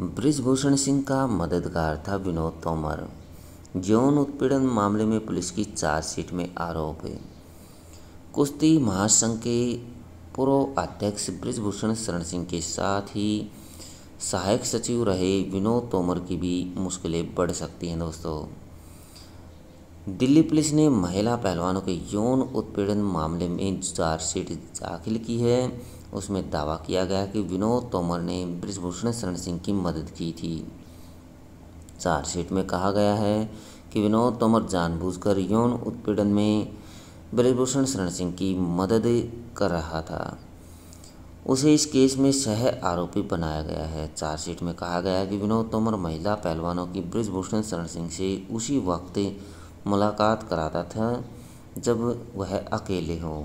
ब्रिजभूषण सिंह का मददगार था विनोद तोमर यौन उत्पीड़न मामले में पुलिस की चार्जशीट में आरोप है कुश्ती महासंघ के पूर्व अध्यक्ष ब्रिजभूषण शरण सिंह के साथ ही सहायक सचिव रहे विनोद तोमर की भी मुश्किलें बढ़ सकती हैं दोस्तों दिल्ली पुलिस ने महिला पहलवानों के यौन उत्पीड़न मामले में चार्जशीट दाखिल की है उसमें दावा किया गया कि विनोद तोमर ने ब्रिजभूषण शरण सिंह की मदद की थी चार्जशीट में कहा गया है कि विनोद तोमर जानबूझकर यौन उत्पीड़न में ब्रिजभूषण शरण सिंह की मदद कर रहा था उसे इस केस में सह आरोपी बनाया गया है चार्जशीट में कहा गया कि विनोद तोमर महिला पहलवानों की ब्रिजभूषण शरण सिंह से उसी वक्त मुलाकात कराता था जब वह अकेले हों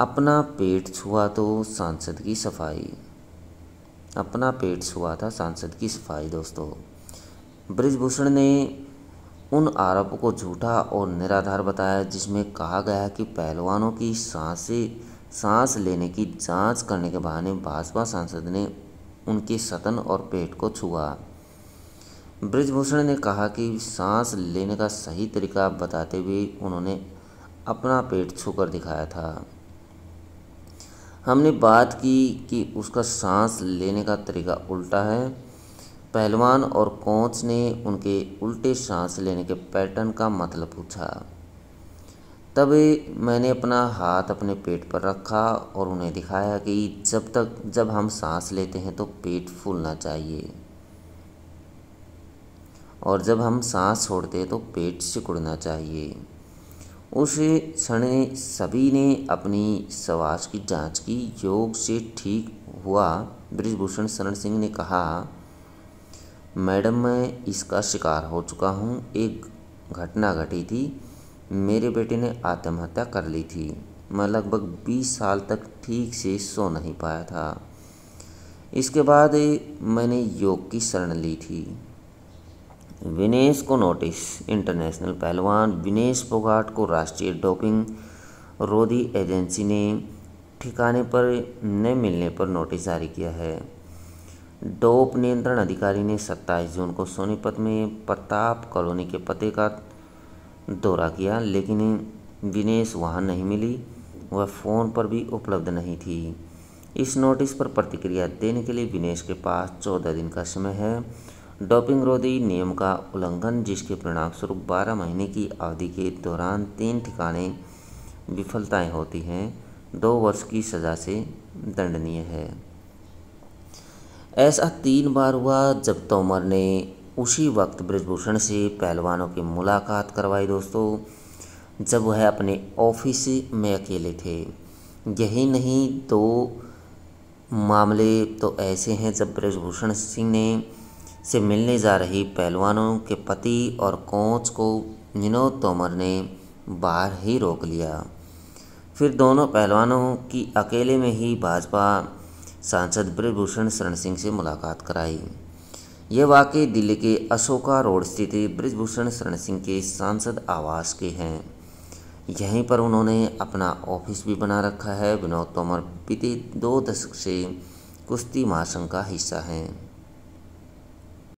अपना पेट छुआ तो सांसद की सफाई अपना पेट छुआ था सांसद की सफाई दोस्तों ब्रिजभूषण ने उन आरोपों को झूठा और निराधार बताया जिसमें कहा गया कि पहलवानों की सांसें सांस लेने की जांच करने के बहाने भाजपा सांसद ने उनके सतन और पेट को छुआ ब्रिजभूषण ने कहा कि सांस लेने का सही तरीका बताते हुए उन्होंने अपना पेट छूकर दिखाया था हमने बात की कि उसका सांस लेने का तरीका उल्टा है पहलवान और कोच ने उनके उल्टे सांस लेने के पैटर्न का मतलब पूछा तब मैंने अपना हाथ अपने पेट पर रखा और उन्हें दिखाया कि जब तक जब हम सांस लेते हैं तो पेट फूलना चाहिए और जब हम सांस छोड़ते हैं तो पेट सिकुड़ना चाहिए उस क्षण सभी ने अपनी श्वास की जांच की योग से ठीक हुआ ब्रिजभूषण शरण सिंह ने कहा मैडम मैं इसका शिकार हो चुका हूँ एक घटना घटी थी मेरे बेटे ने आत्महत्या कर ली थी मैं लगभग बीस साल तक ठीक से सो नहीं पाया था इसके बाद मैंने योग की शरण ली थी विनेश को नोटिस इंटरनेशनल पहलवान विनेश फोगाट को राष्ट्रीय डोपिंग रोधी एजेंसी ने ठिकाने पर न मिलने पर नोटिस जारी किया है डोप नियंत्रण अधिकारी ने 27 जून को सोनीपत में प्रताप कॉलोनी के पते का दौरा किया लेकिन विनेश वहां नहीं मिली वह फ़ोन पर भी उपलब्ध नहीं थी इस नोटिस पर प्रतिक्रिया देने के लिए विनेश के पास चौदह दिन का समय है डोपिंग रोधी नियम का उल्लंघन जिसके परिणामस्वरूप 12 महीने की अवधि के दौरान तीन ठिकाने विफलताएं होती हैं दो वर्ष की सज़ा से दंडनीय है ऐसा तीन बार हुआ जब तोमर ने उसी वक्त ब्रजभूषण से पहलवानों की मुलाकात करवाई दोस्तों जब वह अपने ऑफिस में अकेले थे यही नहीं दो मामले तो ऐसे हैं जब ब्रजभूषण सिंह ने से मिलने जा रही पहलवानों के पति और कोच को विनोद तोमर ने बाहर ही रोक लिया फिर दोनों पहलवानों की अकेले में ही भाजपा सांसद ब्रजभूषण शरण सिंह से मुलाकात कराई यह वाकई दिल्ली के अशोका रोड स्थित ब्रजभूषण शरण सिंह के सांसद आवास के हैं यहीं पर उन्होंने अपना ऑफिस भी बना रखा है विनोद तोमर बीते दो दशक से कुश्ती महासंघ का हिस्सा हैं